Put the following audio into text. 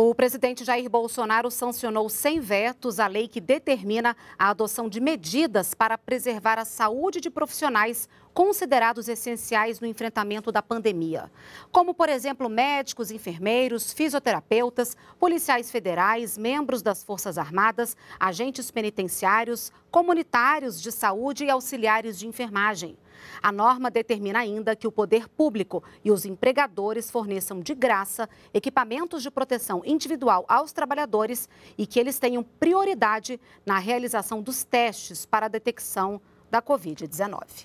O presidente Jair Bolsonaro sancionou sem vetos a lei que determina a adoção de medidas para preservar a saúde de profissionais considerados essenciais no enfrentamento da pandemia, como, por exemplo, médicos, enfermeiros, fisioterapeutas, policiais federais, membros das Forças Armadas, agentes penitenciários, comunitários de saúde e auxiliares de enfermagem. A norma determina ainda que o poder público e os empregadores forneçam de graça equipamentos de proteção individual aos trabalhadores e que eles tenham prioridade na realização dos testes para a detecção da Covid-19.